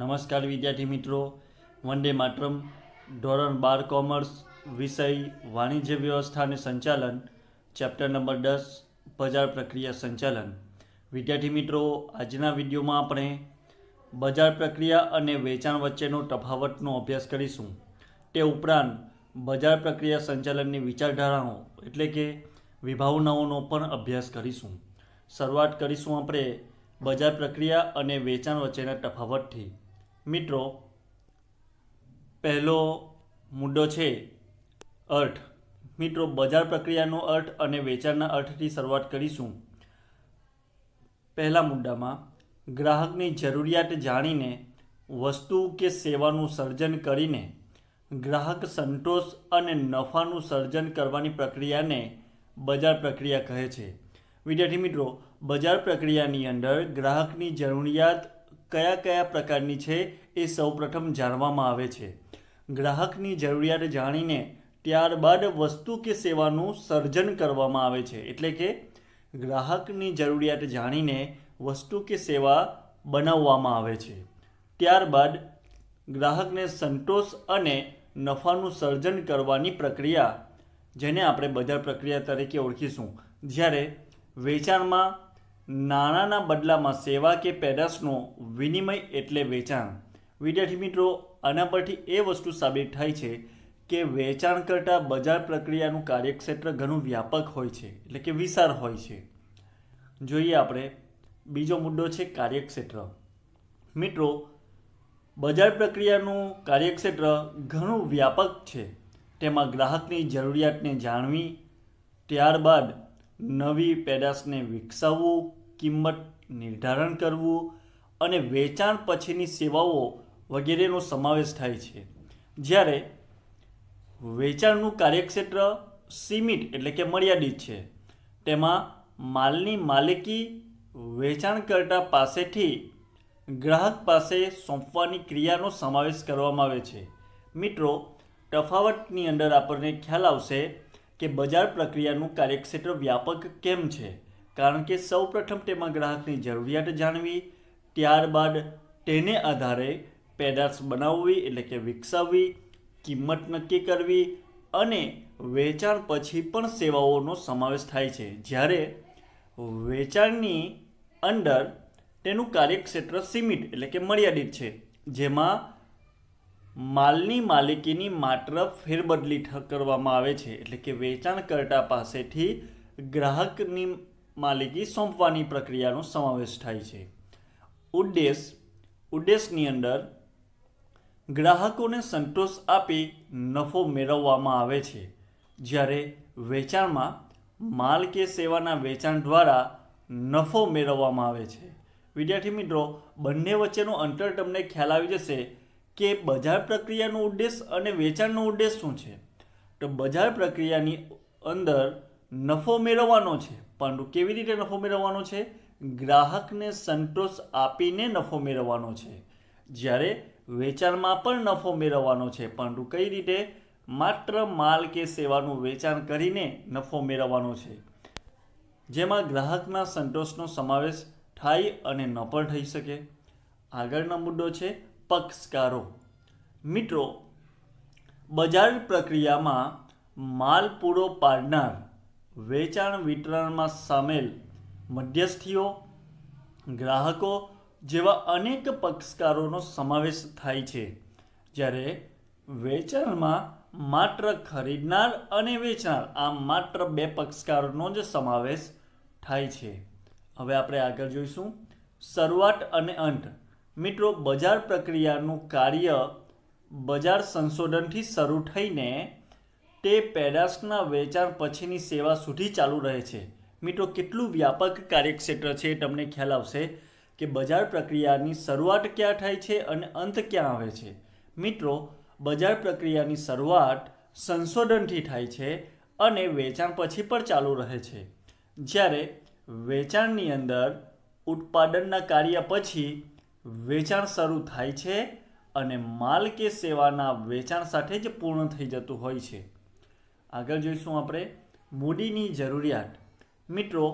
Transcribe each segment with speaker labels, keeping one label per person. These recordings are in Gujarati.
Speaker 1: નમસ્કાર વિદ્યાર્થી મિત્રો વંદે માતરમ ધોરણ બાર કોમર્સ વિષય વાણિજ્ય વ્યવસ્થા અને સંચાલન ચેપ્ટર નંબર દસ બજાર પ્રક્રિયા સંચાલન વિદ્યાર્થી મિત્રો આજના વિડીયોમાં આપણે બજાર પ્રક્રિયા અને વેચાણ વચ્ચેનો તફાવતનો અભ્યાસ કરીશું તે ઉપરાંત બજાર પ્રક્રિયા સંચાલનની વિચારધારાઓ એટલે કે વિભાવનાઓનો પણ અભ્યાસ કરીશું શરૂઆત કરીશું આપણે બજાર પ્રક્રિયા અને વેચાણ વચ્ચેના તફાવતથી મિત્રો પહેલો મુદ્દો છે અર્થ મિત્રો બજાર પ્રક્રિયાનો અર્થ અને વેચાણના અર્થથી શરૂઆત કરીશું પહેલા મુદ્દામાં ગ્રાહકની જરૂરિયાત જાણીને વસ્તુ કે સેવાનું સર્જન કરીને ગ્રાહક સંતોષ અને નફાનું સર્જન કરવાની પ્રક્રિયાને બજાર પ્રક્રિયા કહે છે વિદ્યાર્થી મિત્રો બજાર પ્રક્રિયાની અંદર ગ્રાહકની જરૂરિયાત કયા કયા પ્રકારની છે એ સૌપ્રથમ જાણવામાં આવે છે ગ્રાહકની જરૂરિયાત જાણીને ત્યારબાદ વસ્તુ કે સેવાનું સર્જન કરવામાં આવે છે એટલે કે ગ્રાહકની જરૂરિયાત જાણીને વસ્તુ કે સેવા બનાવવામાં આવે છે ત્યારબાદ ગ્રાહકને સંતોષ અને નફાનું સર્જન કરવાની પ્રક્રિયા જેને આપણે બજાર પ્રક્રિયા તરીકે ઓળખીશું જ્યારે વેચાણમાં નાણાંના બદલામાં સેવા કે પેદાશનો વિનિમય એટલે વેચાણ વિદ્યાર્થી મિત્રો આના પરથી એ વસ્તુ સાબિત થાય છે કે વેચાણ કરતાં બજાર પ્રક્રિયાનું કાર્યક્ષેત્ર ઘણું વ્યાપક હોય છે એટલે કે વિશાળ હોય છે જોઈએ આપણે બીજો મુદ્દો છે કાર્યક્ષેત્ર મિત્રો બજાર પ્રક્રિયાનું કાર્યક્ષેત્ર ઘણું વ્યાપક છે તેમાં ગ્રાહકની જરૂરિયાતને જાણવી ત્યારબાદ નવી પેદાશને વિકસાવવું કિંમત નિર્ધારણ કરવું અને વેચાણ પછીની સેવાઓ વગેરેનો સમાવેશ થાય છે જ્યારે વેચાણનું કાર્યક્ષેત્ર સીમિત એટલે કે મર્યાદિત છે તેમાં માલની માલિકી વેચાણકર્તા પાસેથી ગ્રાહક પાસે સોંપવાની ક્રિયાનો સમાવેશ કરવામાં આવે છે મિત્રો તફાવતની અંદર આપણને ખ્યાલ આવશે કે બજાર પ્રક્રિયાનું કાર્યક્ષેત્ર વ્યાપક કેમ છે કારણ કે સૌપ્રથમ તેમાં ગ્રાહકની જરૂરિયાત જાણવી ત્યારબાદ તેને આધારે પેદાશ બનાવવી એટલે કે વિકસાવવી કિંમત નક્કી કરવી અને વેચાણ પછી પણ સેવાઓનો સમાવેશ થાય છે જ્યારે વેચાણની અંદર તેનું કાર્યક્ષેત્ર સીમિત એટલે કે મર્યાદિત છે જેમાં માલની માલિકીની માત્ર ફેરબદલી કરવામાં આવે છે એટલે કે વેચાણકર્તા પાસેથી ગ્રાહકની માલિકી સોંપવાની પ્રક્રિયાનો સમાવેશ થાય છે ઉદ્દેશ ઉદ્દેશની અંદર ગ્રાહકોને સંતોષ આપી નફો મેળવવામાં આવે છે જ્યારે વેચાણમાં માલ કે સેવાના વેચાણ દ્વારા નફો મેળવવામાં આવે છે વિદ્યાર્થી મિત્રો બંને વચ્ચેનું અંતર તમને ખ્યાલ આવી જશે કે બજાર પ્રક્રિયાનો ઉદ્દેશ અને વેચાણનો ઉદ્દેશ શું છે તો બજાર પ્રક્રિયાની અંદર નફો મેળવવાનો છે પરંતુ કેવી રીતે નફો મેળવવાનો છે ગ્રાહકને સંતોષ આપીને નફો મેળવવાનો છે જ્યારે વેચાણમાં પણ નફો મેળવવાનો છે પરંતુ કઈ રીતે માત્ર માલ કે સેવાનું વેચાણ કરીને નફો મેળવવાનો છે જેમાં ગ્રાહકના સંતોષનો સમાવેશ થાય અને ન પણ થઈ શકે આગળનો મુદ્દો છે પક્ષકારો મિત્રો બજાર પ્રક્રિયામાં માલ પૂરો પાડનાર વેચાણ વિતરણમાં સામેલ મધ્યસ્થીઓ ગ્રાહકો જેવા અનેક પક્ષકારોનો સમાવેશ થાય છે જ્યારે વેચાણમાં માત્ર ખરીદનાર અને વેચનાર આ માત્ર બે પક્ષકારોનો જ સમાવેશ થાય છે હવે આપણે આગળ જોઈશું શરૂઆત અને અંત મિત્રો બજાર પ્રક્રિયાનું કાર્ય બજાર સંશોધનથી શરૂ થઈને તે પેદાશના વેચાણ પછીની સેવા સુધી ચાલુ રહે છે મિત્રો કેટલું વ્યાપક કાર્યક્ષેત્ર છે તમને ખ્યાલ આવશે કે બજાર પ્રક્રિયાની શરૂઆત ક્યાં થાય છે અને અંત ક્યાં આવે છે મિત્રો બજાર પ્રક્રિયાની શરૂઆત સંશોધનથી થાય છે અને વેચાણ પછી પણ ચાલુ રહે છે જ્યારે વેચાણની અંદર ઉત્પાદનના કાર્ય પછી વેચાણ શરૂ થાય છે અને માલ કે સેવાના વેચાણ સાથે જ પૂર્ણ થઈ જતું હોય છે આગળ જોઈશું આપણે મૂડીની જરૂરિયાત મિત્રો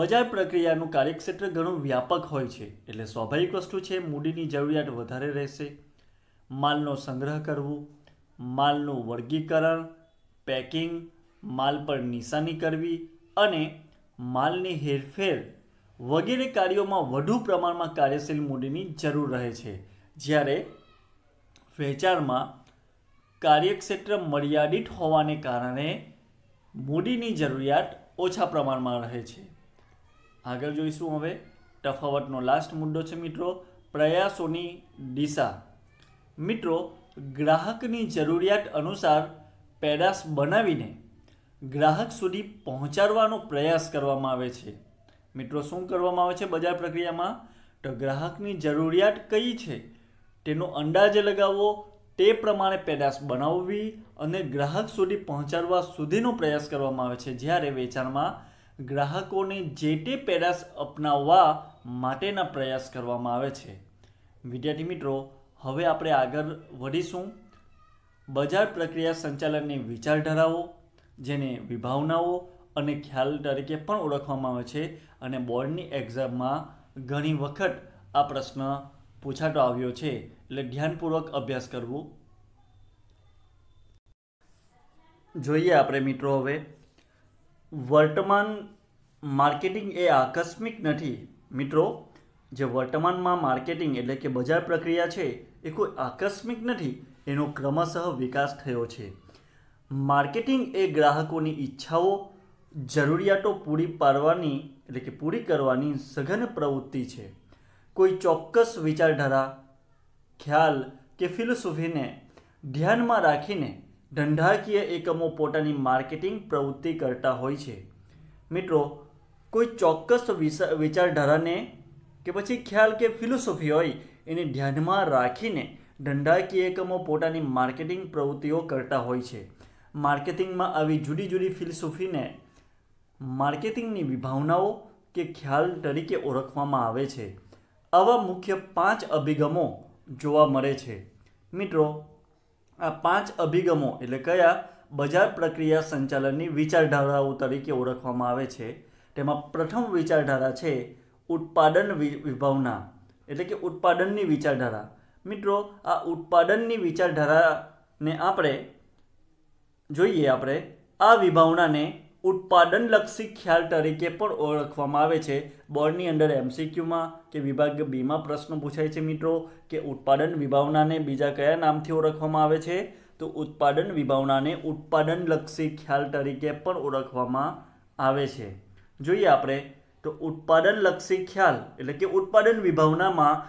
Speaker 1: બજાર પ્રક્રિયાનું કાર્યક્ષેત્ર ઘણું વ્યાપક હોય છે એટલે સ્વાભાવિક વસ્તુ છે મૂડીની જરૂરિયાત વધારે રહેશે માલનો સંગ્રહ કરવો માલનું વર્ગીકરણ પેકિંગ માલ પર નિશાની કરવી અને માલની હેરફેર વગેરે કાર્યોમાં વધુ પ્રમાણમાં કાર્યશીલ મૂડીની જરૂર રહે છે જ્યારે વેચાણમાં કાર્યક્ષેત્ર મર્યાદિત હોવાને કારણે મૂડીની જરૂરિયાત ઓછા પ્રમાણમાં રહે છે આગળ જોઈશું હવે તફાવતનો લાસ્ટ મુદ્દો છે મિત્રો પ્રયાસોની દિશા મિત્રો ગ્રાહકની જરૂરિયાત અનુસાર પેદાશ બનાવીને ગ્રાહક સુધી પહોંચાડવાનો પ્રયાસ કરવામાં આવે છે મિત્રો શું કરવામાં આવે છે બજાર પ્રક્રિયામાં તો ગ્રાહકની જરૂરિયાત કઈ છે તેનો અંદાજ લગાવવો તે પ્રમાણે પેદાશ બનાવવી અને ગ્રાહક સુધી પહોંચાડવા સુધીનો પ્રયાસ કરવામાં આવે છે જ્યારે વેચાણમાં ગ્રાહકોને જે તે પેદાશ અપનાવવા માટેના પ્રયાસ કરવામાં આવે છે વિદ્યાર્થી મિત્રો હવે આપણે આગળ વધીશું બજાર પ્રક્રિયા સંચાલનની વિચારધારાઓ જેને વિભાવનાઓ અને ખ્યાલ તરીકે પણ ઓળખવામાં આવે છે અને બોર્ડની એક્ઝામમાં ઘણી વખત આ પ્રશ્ન પૂછાતો આવ્યો છે એટલે ધ્યાનપૂર્વક અભ્યાસ કરવું જોઈએ આપણે મિત્રો હવે વર્તમાન માર્કેટિંગ એ આકસ્મિક નથી મિત્રો જે વર્તમાનમાં માર્કેટિંગ એટલે કે બજાર પ્રક્રિયા છે એ કોઈ આકસ્મિક નથી એનો ક્રમશઃ વિકાસ થયો છે માર્કેટિંગ એ ગ્રાહકોની ઈચ્છાઓ જરૂરિયાતો પૂરી પાડવાની એટલે કે પૂરી કરવાની સઘન પ્રવૃત્તિ છે કોઈ ચોક્કસ વિચારધારા ખ્યાલ કે ફિલોસોફીને ધ્યાનમાં રાખીને ધંધાકીય એકમો પોતાની માર્કેટિંગ પ્રવૃત્તિ કરતા હોય છે મિત્રો કોઈ ચોક્કસ વિચારધારાને કે પછી ખ્યાલ કે ફિલોસોફી હોય એને ધ્યાનમાં રાખીને ધંધાકીય એકમો પોતાની માર્કેટિંગ પ્રવૃત્તિઓ કરતા હોય છે માર્કેટિંગમાં આવી જુદી જુદી ફિલોસોફીને માર્કેટિંગની વિભાવનાઓ કે ખ્યાલ તરીકે ઓળખવામાં આવે છે આવા મુખ્ય પાંચ અભિગમો જોવા મળે છે મિત્રો આ પાંચ અભિગમો એટલે કયા બજાર પ્રક્રિયા સંચાલનની વિચારધારાઓ તરીકે ઓળખવામાં આવે છે તેમાં પ્રથમ વિચારધારા છે ઉત્પાદન વિભાવના એટલે કે ઉત્પાદનની વિચારધારા મિત્રો આ ઉત્પાદનની વિચારધારાને આપણે જોઈએ આપણે આ વિભાવનાને ઉત્પાદનલક્ષી ખ્યાલ તરીકે પણ ઓળખવામાં આવે છે બોર્ડની અંદર એમસીક્યુમાં કે વિભાગ બીમાં પ્રશ્નો પૂછાય છે મિત્રો કે ઉત્પાદન વિભાવનાને બીજા કયા નામથી ઓળખવામાં આવે છે તો ઉત્પાદન વિભાવનાને ઉત્પાદનલક્ષી ખ્યાલ તરીકે પણ ઓળખવામાં આવે છે જોઈએ આપણે તો ઉત્પાદનલક્ષી ખ્યાલ એટલે કે ઉત્પાદન વિભાવનામાં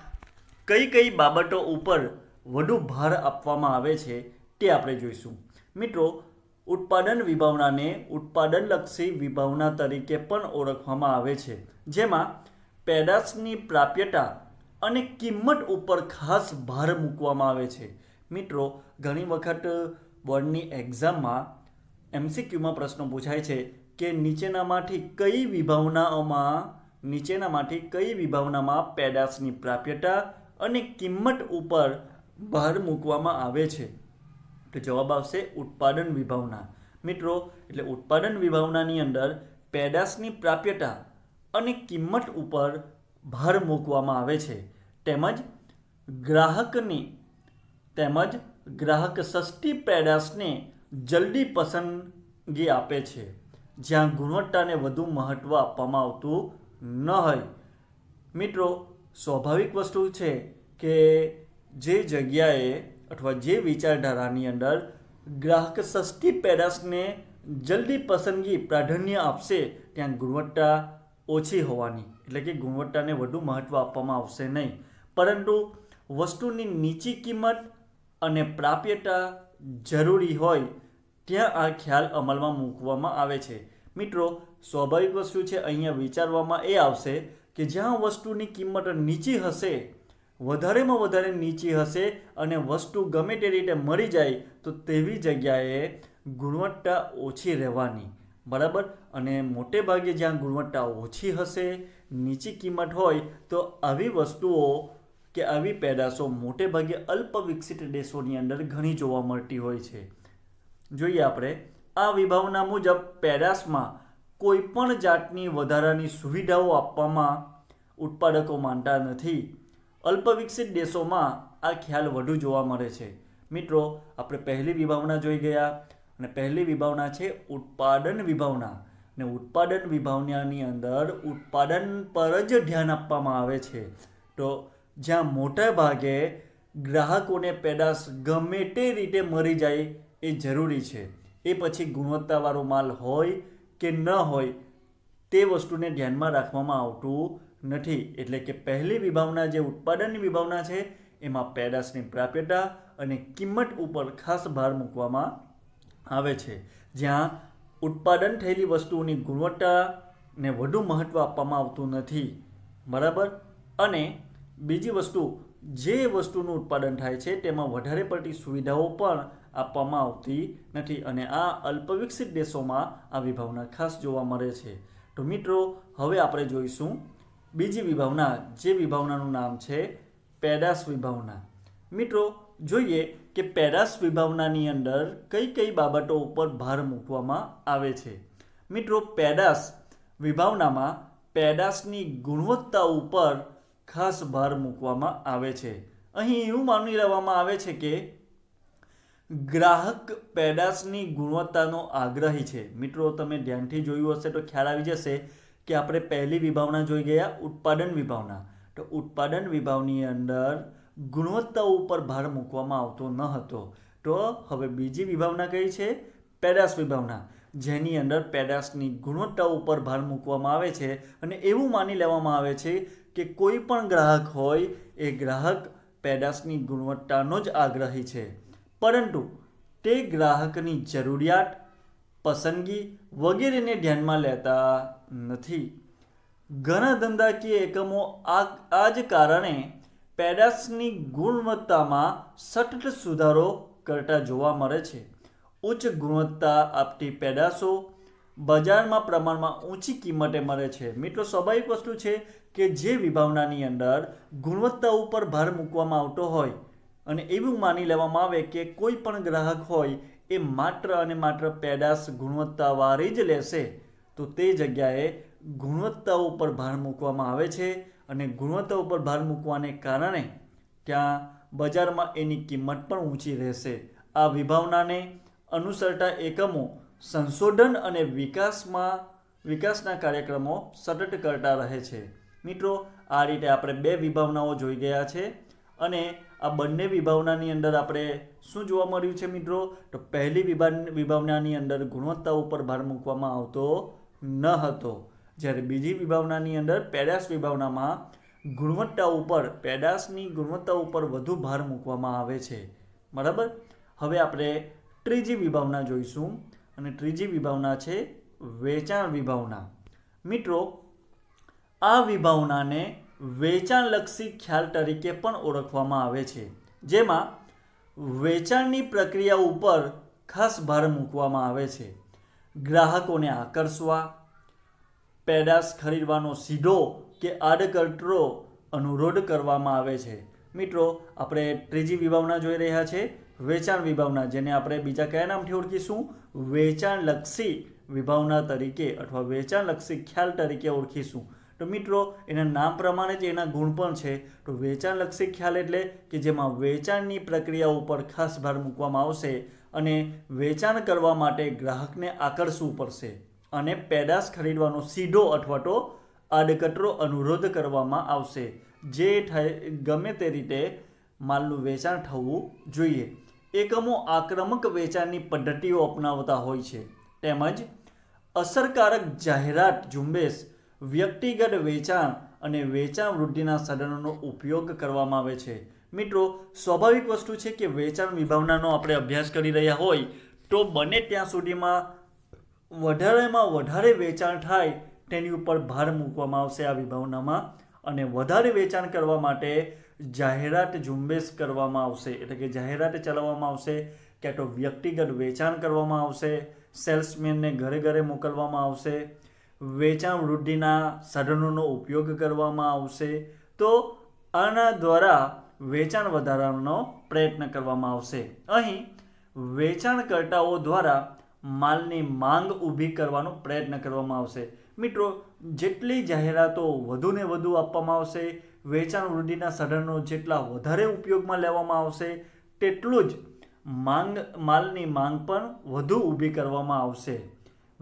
Speaker 1: કઈ કઈ બાબતો ઉપર વધુ ભાર આપવામાં આવે છે તે આપણે જોઈશું મિત્રો ઉત્પાદન વિભાવનાને ઉત્પાદનલક્ષી વિભાવના તરીકે પણ ઓળખવામાં આવે છે જેમાં પેદાશની પ્રાપ્યતા અને કિંમત ઉપર ખાસ ભાર મૂકવામાં આવે છે મિત્રો ઘણી વખત બોર્ડની એક્ઝામમાં એમસીક્યુમાં પ્રશ્નો પૂછાય છે કે નીચેનામાંથી કઈ વિભાવનાઓમાં નીચેનામાંથી કઈ વિભાવનામાં પેદાશની પ્રાપ્યતા અને કિંમત ઉપર ભાર મૂકવામાં આવે છે તો જવાબ આવશે ઉત્પાદન વિભાવના મિત્રો એટલે ઉત્પાદન વિભાવનાની અંદર પેદાશની પ્રાપ્યતા અને કિંમત ઉપર ભાર મૂકવામાં આવે છે તેમજ ગ્રાહકની તેમજ ગ્રાહક સસ્તી પેદાશને જલ્દી પસંદગી આપે છે જ્યાં ગુણવત્તાને વધુ મહત્ત્વ આપવામાં આવતું ન હોય મિત્રો સ્વાભાવિક વસ્તુ છે કે જે જગ્યાએ અથવા જે વિચારધારાની અંદર ગ્રાહક સસ્તી પેદાશને જલ્દી પસંદગી પ્રાધાન્ય આપશે ત્યાં ગુણવત્તા ઓછી હોવાની એટલે કે ગુણવત્તાને વધુ મહત્ત્વ આપવામાં આવશે નહીં પરંતુ વસ્તુની નીચી કિંમત અને પ્રાપ્યતા જરૂરી હોય ત્યાં આ ખ્યાલ અમલમાં મૂકવામાં આવે છે મિત્રો સ્વાભાવિક વસ્તુ છે અહીંયા વિચારવામાં એ આવશે કે જ્યાં વસ્તુની કિંમત નીચી હશે વધારેમાં વધારે નીચી હશે અને વસ્તુ ગમે તે રીતે મળી જાય તો તેવી જગ્યાએ ગુણવત્તા ઓછી રહેવાની બરાબર અને મોટે ભાગે જ્યાં ગુણવત્તા ઓછી હશે નીચી કિંમત હોય તો આવી વસ્તુઓ કે આવી પેદાશો મોટે ભાગે અલ્પ વિકસિત દેશોની અંદર ઘણી જોવા મળતી હોય છે જોઈએ આપણે આ વિભાવના મુજબ પેદાશમાં કોઈપણ જાતની વધારાની સુવિધાઓ આપવામાં ઉત્પાદકો માનતા નથી અલ્પવિકસિત દેશોમાં આ ખ્યાલ વધુ જોવા મળે છે મિત્રો આપણે પહેલી વિભાવના જોઈ ગયા અને પહેલી વિભાવના છે ઉત્પાદન વિભાવના ને ઉત્પાદન વિભાવનાની અંદર ઉત્પાદન પર જ ધ્યાન આપવામાં આવે છે તો જ્યાં મોટા ભાગે ગ્રાહકોને પેદાશ ગમે તે રીતે મરી જાય એ જરૂરી છે એ પછી ગુણવત્તાવાળો માલ હોય કે ન હોય તે વસ્તુને ધ્યાનમાં રાખવામાં આવતું નથી એટલે કે પહેલી વિભાવના જે ઉત્પાદનની વિભાવના છે એમાં પેદાશની પ્રાપ્યતા અને કિંમત ઉપર ખાસ ભાર મૂકવામાં આવે છે જ્યાં ઉત્પાદન થયેલી વસ્તુઓની ગુણવત્તાને વધુ મહત્ત્વ આપવામાં આવતું નથી બરાબર અને બીજી વસ્તુ જે વસ્તુનું ઉત્પાદન થાય છે તેમાં વધારે પડતી સુવિધાઓ પણ આપવામાં આવતી નથી અને આ અલ્પવિકસિત દેશોમાં આ વિભાવના ખાસ જોવા મળે છે તો મિત્રો હવે આપણે જોઈશું બીજી વિભાવના જે વિભાવનાનું નામ છે પેદાશ વિભાવના મિત્રો જોઈએ કે પેદાશ વિભાવનાની અંદર કઈ કઈ બાબતો ઉપર ભાર મૂકવામાં આવે છે મિત્રો પેદાશ વિભાવનામાં પેદાશની ગુણવત્તા ઉપર ખાસ ભાર મૂકવામાં આવે છે અહીં એવું માની લેવામાં આવે છે કે ગ્રાહક પેદાશની ગુણવત્તાનો આગ્રહી છે મિત્રો તમે ધ્યાનથી જોયું હશે તો ખ્યાલ આવી જશે કે આપણે પહેલી વિભાવના જોઈ ગયા ઉત્પાદન વિભાવના તો ઉત્પાદન વિભાવની અંદર ગુણવત્તા ઉપર ભાર મૂકવામાં આવતો ન હતો તો હવે બીજી વિભાવના કઈ છે પેદાશ વિભાવના જેની અંદર પેદાશની ગુણવત્તા ઉપર ભાર મૂકવામાં આવે છે અને એવું માની લેવામાં આવે છે કે કોઈ પણ ગ્રાહક હોય એ ગ્રાહક પેદાશની ગુણવત્તાનો જ આગ્રહી છે પરંતુ તે ગ્રાહકની જરૂરિયાત પસંદગી વગેરેને ધ્યાનમાં લેતા નથી ઘણા ધંધાકીય એકમો આ જ કારણે પેદાશની ગુણવત્તામાં સતત સુધારો કરતા જોવા મળે છે ઉચ્ચ ગુણવત્તા આપતી પેદાશો બજારમાં પ્રમાણમાં ઊંચી કિંમતે મળે છે મિત્રો સ્વાભાવિક વસ્તુ છે કે જે વિભાવનાની અંદર ગુણવત્તા ઉપર ભાર મૂકવામાં આવતો હોય અને એવું માની લેવામાં આવે કે કોઈ પણ ગ્રાહક હોય એ માત્ર અને માત્ર પેદાશ ગુણવત્તાવાળી જ લેશે તો તે જગ્યાએ ગુણવત્તા ઉપર ભાર મૂકવામાં આવે છે અને ગુણવત્તા ઉપર ભાર મૂકવાને કારણે ત્યાં બજારમાં એની કિંમત પણ ઊંચી રહેશે આ વિભાવનાને અનુસરતા એકમો સંશોધન અને વિકાસમાં વિકાસના કાર્યક્રમો સતત કરતા રહે છે મિત્રો આ રીતે આપણે બે વિભાવનાઓ જોઈ ગયા છે અને આ બંને વિભાવનાની અંદર આપણે શું જોવા મળ્યું છે મિત્રો તો પહેલી વિભાવનાની અંદર ગુણવત્તા ઉપર ભાર મૂકવામાં આવતો ન હતો જ્યારે બીજી વિભાવનાની અંદર પેદાશ વિભાવનામાં ગુણવત્તા ઉપર પેદાશની ગુણવત્તા ઉપર વધુ ભાર મૂકવામાં આવે છે બરાબર હવે આપણે ત્રીજી વિભાવના જોઈશું અને ત્રીજી વિભાવના છે વેચાણ વિભાવના મિત્રો આ વિભાવનાને વેચાણલક્ષી ખ્યાલ તરીકે પણ ઓળખવામાં આવે છે જેમાં વેચાણની પ્રક્રિયા ઉપર ખાસ ભાર મૂકવામાં આવે છે ગ્રાહકોને આકર્ષવા પેદાશ ખરીદવાનો સીધો કે આડકતરો અનુરોધ કરવામાં આવે છે મિત્રો આપણે ત્રીજી વિભાવના જોઈ રહ્યા છે વેચાણ વિભાવના જેને આપણે બીજા કયા નામથી ઓળખીશું વેચાણલક્ષી વિભાવના તરીકે અથવા વેચાણલક્ષી ખ્યાલ તરીકે ઓળખીશું તો મિત્રો એના નામ પ્રમાણે જ એના ગુણ પણ છે તો વેચાણલક્ષી ખ્યાલ એટલે કે જેમાં વેચાણની પ્રક્રિયા ઉપર ખાસ ભાર મૂકવામાં આવશે અને વેચાણ કરવા માટે ગ્રાહકને આકર્ષવું પડશે અને પેદાશ ખરીદવાનો સીધો અથવા તો આડકતરો અનુરોધ કરવામાં આવશે જે થાય ગમે તે રીતે માલનું વેચાણ થવું જોઈએ એકમો આક્રમક વેચાણની પદ્ધતિઓ અપનાવતા હોય છે તેમજ અસરકારક જાહેરાત ઝુંબેશ વ્યક્તિગત વેચાણ અને વેચાણ વૃદ્ધિના સાધનોનો ઉપયોગ કરવામાં આવે છે મિત્રો સ્વાભાવિક વસ્તુ છે કે વેચાણ વિભાવનાનો આપણે અભ્યાસ કરી રહ્યા હોય તો બને ત્યાં સુધીમાં વધારેમાં વધારે વેચાણ થાય તેની ઉપર ભાર મૂકવામાં આવશે આ વિભાવનામાં અને વધારે વેચાણ કરવા માટે જાહેરાત ઝુંબેશ કરવામાં આવશે એટલે કે જાહેરાત ચલાવવામાં આવશે ક્યાં તો વ્યક્તિગત વેચાણ કરવામાં આવશે સેલ્સમેનને ઘરે ઘરે મોકલવામાં આવશે વેચાણ વૃદ્ધિના સાધનોનો ઉપયોગ કરવામાં આવશે તો આના દ્વારા વેચાણ વધારવાનો પ્રયત્ન કરવામાં આવશે અહીં વેચાણકર્તાઓ દ્વારા માલની માંગ ઊભી કરવાનો પ્રયત્ન કરવામાં આવશે મિત્રો જેટલી જાહેરાતો વધુને વધુ આપવામાં આવશે વેચાણ વૃદ્ધિના સાધનો જેટલા વધારે ઉપયોગમાં લેવામાં આવશે તેટલું જ માંગ માલની માંગ પણ વધુ ઊભી કરવામાં આવશે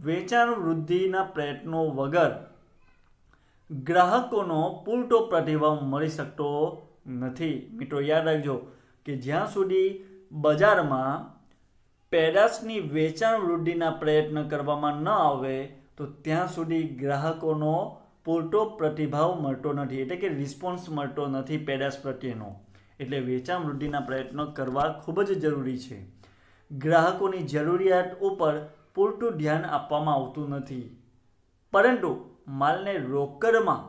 Speaker 1: વેચાણ વૃદ્ધિના પ્રયત્નો વગર ગ્રાહકોનો પૂરતો પ્રતિભાવ મળી શકતો નથી મિત્રો યાદ રાખજો કે જ્યાં સુધી બજારમાં પેદાશની વેચાણ વૃદ્ધિના પ્રયત્ન કરવામાં ન આવે તો ત્યાં સુધી ગ્રાહકોનો પૂરતો પ્રતિભાવ મળતો નથી એટલે કે રિસ્પોન્સ મળતો નથી પેદાશ પ્રત્યેનો એટલે વેચાણ વૃદ્ધિના પ્રયત્નો કરવા ખૂબ જ જરૂરી છે ગ્રાહકોની જરૂરિયાત ઉપર પૂરતું ધ્યાન આપવામાં આવતું નથી પરંતુ માલને રોકડમાં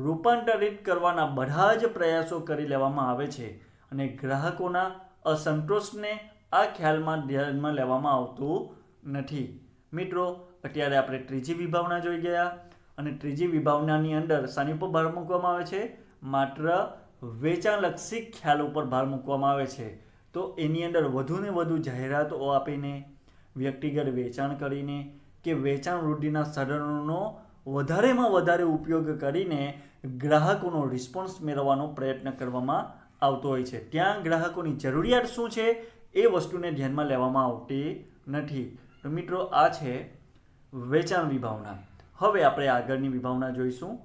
Speaker 1: રૂપાંતરિત કરવાના બધા જ પ્રયાસો કરી લેવામાં આવે છે અને ગ્રાહકોના અસંતોષને આ ખ્યાલમાં ધ્યાનમાં લેવામાં આવતું નથી મિત્રો અત્યારે આપણે ત્રીજી વિભાવના જોઈ ગયા અને ત્રીજી વિભાવનાની અંદર શાની ઉપર ભાર મૂકવામાં આવે છે માત્ર વેચાણલક્ષી ખ્યાલ ઉપર ભાર મૂકવામાં આવે છે તો એની અંદર વધુને વધુ જાહેરાતો આપીને વ્યક્તિગત વેચાણ કરીને કે વેચાણ વૃદ્ધિના સાધનોનો વધારેમાં વધારે ઉપયોગ કરીને ગ્રાહકોનો રિસ્પોન્સ મેળવવાનો પ્રયત્ન કરવામાં આવતો હોય છે ત્યાં ગ્રાહકોની જરૂરિયાત શું છે એ વસ્તુને ધ્યાનમાં લેવામાં આવતી નથી તો મિત્રો આ છે વેચાણ વિભાવના હવે આપણે આગળની વિભાવના જોઈશું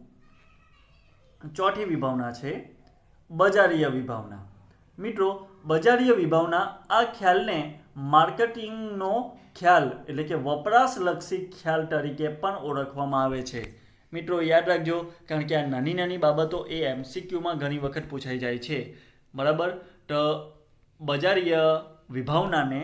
Speaker 1: ચોથી વિભાવના છે બજારીય વિભાવના મિત્રો બજારીય વિભાવના આ ખ્યાલને માર્કેટિંગનો ખ્યાલ એટલે કે વપરાશલક્ષી ખ્યાલ તરીકે પણ ઓળખવામાં આવે છે મિત્રો યાદ રાખજો કારણ કે આ નાની નાની બાબતો એ એમસીક્યુમાં ઘણી વખત પૂછાઈ જાય છે બરાબર તો બજારીય વિભાવનાને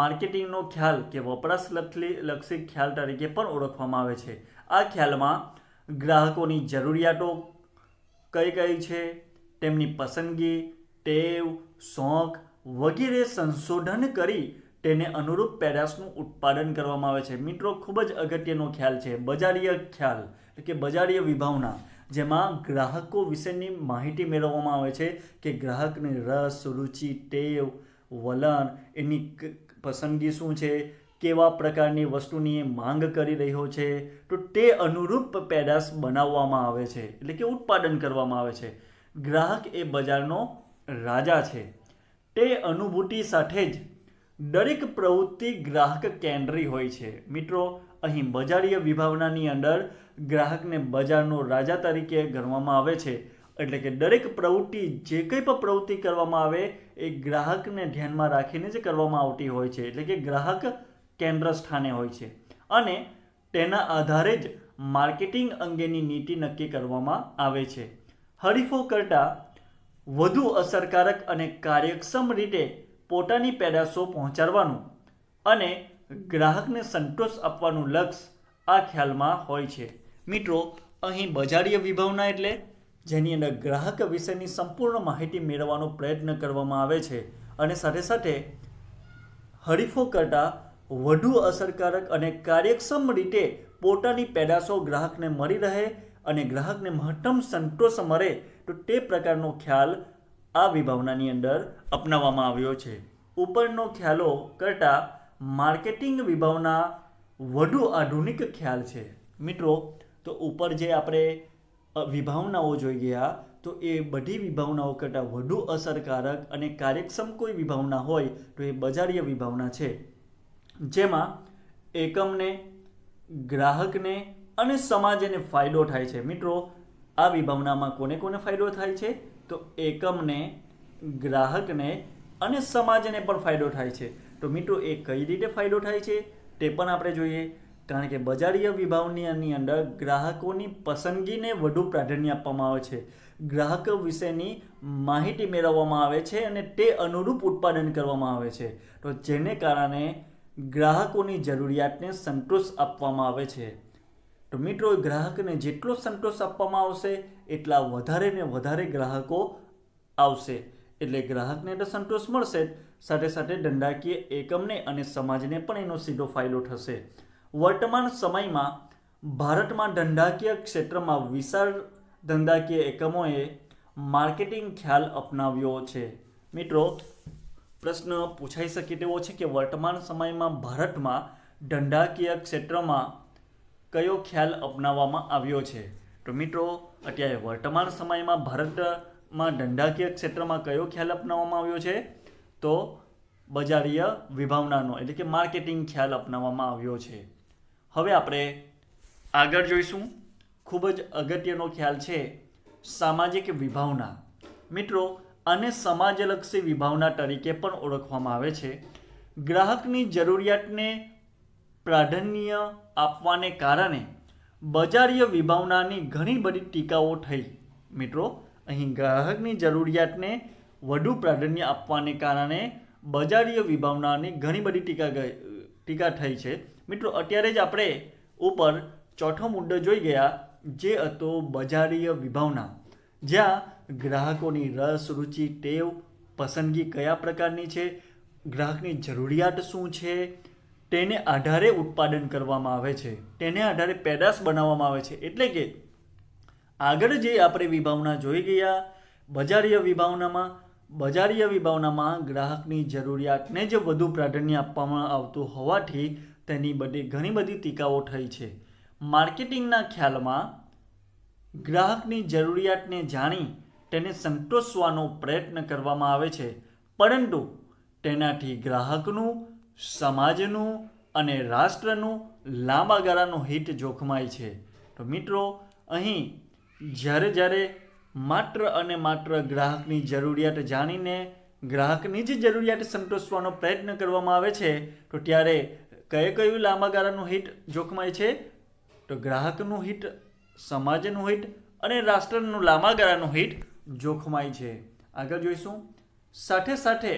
Speaker 1: માર્કેટિંગનો ખ્યાલ કે વપરાશલક્ષી લક્ષી ખ્યાલ તરીકે પણ ઓળખવામાં આવે છે આ ખ્યાલમાં ગ્રાહકોની જરૂરિયાતો કઈ કઈ છે તેમની પસંદગી ટેવ શોખ વગેરે સંશોધન કરી તેને અનુરૂપ પેદાશનું ઉત્પાદન કરવામાં આવે છે મિત્રો ખૂબ જ અગત્યનો ખ્યાલ છે બજારીય ખ્યાલ એટલે કે બજારીય વિભાવના જેમાં ગ્રાહકો વિશેની માહિતી મેળવવામાં આવે છે કે ગ્રાહકને રસ રુચિ ટેવ વલણ એની પસંદગી શું છે કેવા પ્રકારની વસ્તુની માંગ કરી રહ્યો છે તો તે અનુરૂપ પેદાશ બનાવવામાં આવે છે એટલે કે ઉત્પાદન કરવામાં આવે છે ગ્રાહક એ બજારનો રાજા છે તે અનુભૂતિ સાથે જ દરેક પ્રવૃત્તિ ગ્રાહક કેન્દ્રી હોય છે મિત્રો અહીં બજારીય વિભાવનાની અંદર ગ્રાહકને બજારનો રાજા તરીકે ગણવામાં આવે છે એટલે કે દરેક પ્રવૃત્તિ જે કંઈ પણ પ્રવૃત્તિ કરવામાં આવે એ ગ્રાહકને ધ્યાનમાં રાખીને જ કરવામાં આવતી હોય છે એટલે કે ગ્રાહક કેન્દ્ર સ્થાને હોય છે અને તેના આધારે જ માર્કેટિંગ અંગેની નીતિ નક્કી કરવામાં આવે છે હરીફો કરતાં વધુ અસરકારક અને કાર્યક્ષમ રીતે પોતાની પેદાશો પહોંચાડવાનું અને ગ્રાહકને સંતોષ આપવાનું લક્ષ્ય આ ખ્યાલમાં હોય છે મિત્રો અહીં બજારીય વિભાવના એટલે જેની અંદર ગ્રાહક વિશેની સંપૂર્ણ માહિતી મેળવવાનો પ્રયત્ન કરવામાં આવે છે અને સાથે સાથે હરીફો કરતાં વધુ અસરકારક અને કાર્યક્ષમ રીતે પોતાની પેદાશો ગ્રાહકને મળી રહે અને ગ્રાહકને મહત્તમ સંતોષ મળે તો તે પ્રકારનો ખ્યાલ આ વિભાવનાની અંદર અપનાવવામાં આવ્યો છે ઉપરનો ખ્યાલો કરતાં માર્કેટિંગ વિભાવના વધુ આધુનિક ખ્યાલ છે મિત્રો તો ઉપર જે આપણે વિભાવનાઓ જોઈ ગયા તો એ બધી વિભાવનાઓ કરતાં વધુ અસરકારક અને કાર્યક્ષમ કોઈ વિભાવના હોય તો એ બજારીય વિભાવના છે જેમાં એકમને ગ્રાહકને અને સમાજને ફાયદો થાય છે મિત્રો આ વિભાવનામાં કોને કોને ફાયદો થાય છે તો એકમને ગ્રાહકને અને સમાજને પણ ફાયદો થાય છે તો મિત્રો એ કઈ રીતે ફાયદો થાય છે તે પણ આપણે જોઈએ કારણ કે બજારીય વિભાવની અંદર ગ્રાહકોની પસંદગીને વધુ પ્રાધાન્ય આપવામાં આવે છે ગ્રાહક વિશેની માહિતી મેળવવામાં આવે છે અને તે અનુરૂપ ઉત્પાદન કરવામાં આવે છે તો જેને કારણે ગ્રાહકોની જરૂરિયાતને સંતોષ આપવામાં આવે છે તો મિત્રો ગ્રાહકને જેટલો સંતોષ આપવામાં આવશે એટલા વધારે ને વધારે ગ્રાહકો આવશે એટલે ગ્રાહકને તો સંતોષ મળશે સાથે સાથે દંડાકીય એકમને અને સમાજને પણ એનો સીધો ફાયદો થશે વર્તમાન સમયમાં ભારતમાં દંડાકીય ક્ષેત્રમાં વિશાળ ધંધાકીય એકમોએ માર્કેટિંગ ખ્યાલ અપનાવ્યો છે મિત્રો પ્રશ્ન પૂછાઈ શકે તેવો છે કે વર્તમાન સમયમાં ભારતમાં ધંધાકીય ક્ષેત્રમાં કયો ખ્યાલ અપનાવવામાં આવ્યો છે તો મિત્રો અત્યારે વર્તમાન સમયમાં ભારતમાં ધંધાકીય ક્ષેત્રમાં કયો ખ્યાલ અપનાવવામાં આવ્યો છે તો બજારીય વિભાવનાનો એટલે કે માર્કેટિંગ ખ્યાલ અપનાવવામાં આવ્યો છે હવે આપણે આગળ જોઈશું ખૂબ જ અગત્યનો ખ્યાલ છે સામાજિક વિભાવના મિત્રો આને સમાજલક્ષી વિભાવના તરીકે પણ ઓળખવામાં આવે છે ગ્રાહકની જરૂરિયાતને પ્રાધાન્ય આપવાને કારણે બજારીય વિભાવનાની ઘણી બધી ટીકાઓ થઈ મિત્રો અહીં ગ્રાહકની જરૂરિયાતને વધુ પ્રાધાન્ય આપવાને કારણે બજારીય વિભાવનાની ઘણી બધી ટીકા ટીકા થઈ છે મિત્રો અત્યારે જ આપણે ઉપર ચોથો મુદ્દો જોઈ ગયા જે હતો બજારીય વિભાવના જ્યાં ગ્રાહકોની રસ રુચિ ટેવ પસંદગી કયા પ્રકારની છે ગ્રાહકની જરૂરિયાત શું છે તેને આધારે ઉત્પાદન કરવામાં આવે છે તેને આધારે પેદાશ બનાવવામાં આવે છે એટલે કે આગળ જે આપણે વિભાવના જોઈ ગયા બજારીય વિભાવનામાં બજારીય વિભાવનામાં ગ્રાહકની જરૂરિયાતને જ વધુ પ્રાધાન્ય આપવામાં આવતું હોવાથી તેની બધી ઘણી બધી ટીકાઓ થઈ છે માર્કેટિંગના ખ્યાલમાં ગ્રાહકની જરૂરિયાતને જાણી તેને સંતોષવાનો પ્રયત્ન કરવામાં આવે છે પરંતુ તેનાથી ગ્રાહકનું સમાજનું અને રાષ્ટ્રનું લાંબા ગાળાનું હિત જોખમાય છે તો મિત્રો અહીં જ્યારે જ્યારે માત્ર અને માત્ર ગ્રાહકની જરૂરિયાત જાણીને ગ્રાહકની જ જરૂરિયાત સંતોષવાનો પ્રયત્ન કરવામાં આવે છે તો ત્યારે કયું કયું લાંબા ગાળાનું હિત જોખમાય છે તો ગ્રાહકનું હિત સમાજનું હિત અને રાષ્ટ્રનું લાંબા ગાળાનું હિત જોખમાય છે આગળ જોઈશું સાથે સાથે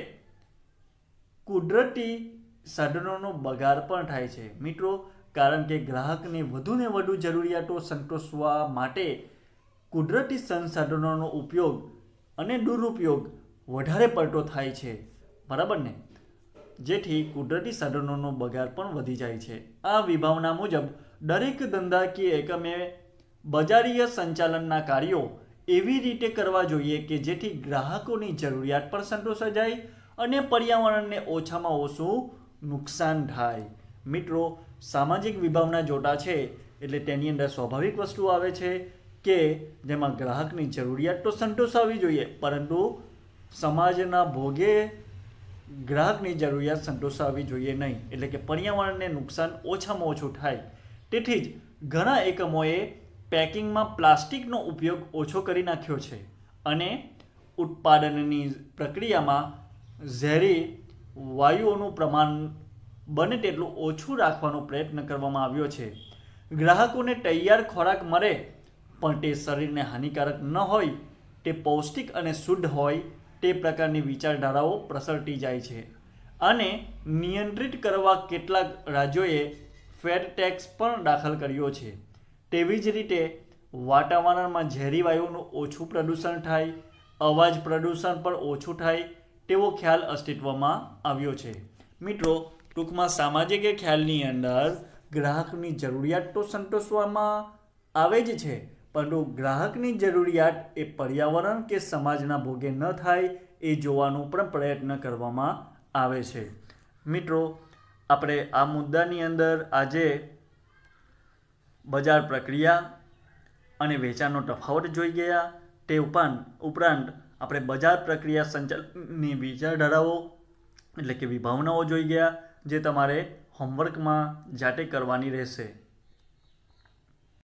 Speaker 1: કુદરતી સાધનોનો બગાડ પણ થાય છે મિત્રો કારણ કે ગ્રાહકને વધુને વધુ જરૂરિયાતો સંતોષવા માટે કુદરતી સંસાધનોનો ઉપયોગ અને દુરુપયોગ વધારે પડતો થાય છે બરાબર ને જેથી કુદરતી સાધનોનો બગાડ પણ વધી જાય છે આ વિભાવના મુજબ દરેક ધંધાકીય એકમે બજારીય સંચાલનના કાર્યો એવી રીતે કરવા જોઈએ કે જેથી ગ્રાહકોની જરૂરિયાત પણ સંતોષાઈ જાય અને પર્યાવરણને ઓછામાં ઓછું નુકસાન થાય મિત્રો સામાજિક વિભાવના જોટા છે એટલે તેની અંદર સ્વાભાવિક વસ્તુ આવે છે કે જેમાં ગ્રાહકની જરૂરિયાત તો સંતોષાવી જોઈએ પરંતુ સમાજના ભોગે ગ્રાહકની જરૂરિયાત સંતોષાવી જોઈએ નહીં એટલે કે પર્યાવરણને નુકસાન ઓછામાં ઓછું થાય તેથી જ ઘણા એકમોએ પેકિંગમાં પ્લાસ્ટિકનો ઉપયોગ ઓછો કરી નાખ્યો છે અને ઉત્પાદનની પ્રક્રિયામાં ઝેરી વાયુઓનું પ્રમાણ બને તેટલું ઓછું રાખવાનો પ્રયત્ન કરવામાં આવ્યો છે ગ્રાહકોને તૈયાર ખોરાક મળે પણ તે શરીરને હાનિકારક ન હોય તે પૌષ્ટિક અને શુદ્ધ હોય તે પ્રકારની વિચારધારાઓ પ્રસરતી જાય છે અને નિયંત્રિત કરવા કેટલાક રાજ્યોએ ફેડ ટેક્સ પણ દાખલ કર્યો છે તેવી જ રીતે વાતાવરણમાં ઝેરી વાયુનું ઓછું પ્રદૂષણ થાય અવાજ પ્રદૂષણ પણ ઓછું થાય તેવો ખ્યાલ અસ્તિત્વમાં આવ્યો છે મિત્રો ટૂંકમાં સામાજિક ખ્યાલની અંદર ગ્રાહકની જરૂરિયાત તો સંતોષવામાં આવે જ છે પરંતુ ગ્રાહકની જરૂરિયાત એ પર્યાવરણ કે સમાજના ભોગે ન થાય એ જોવાનો પણ પ્રયત્ન કરવામાં આવે છે મિત્રો આપણે આ મુદ્દાની અંદર આજે બજાર પ્રક્રિયા અને વેચાણનો તફાવત જોઈ ગયા તે ઉપરાંત ઉપરાંત આપણે બજાર પ્રક્રિયા સંચાલનની ધરાવો એટલે કે વિભાવનાઓ જોઈ ગયા જે તમારે હોમવર્કમાં જાતે કરવાની રહેશે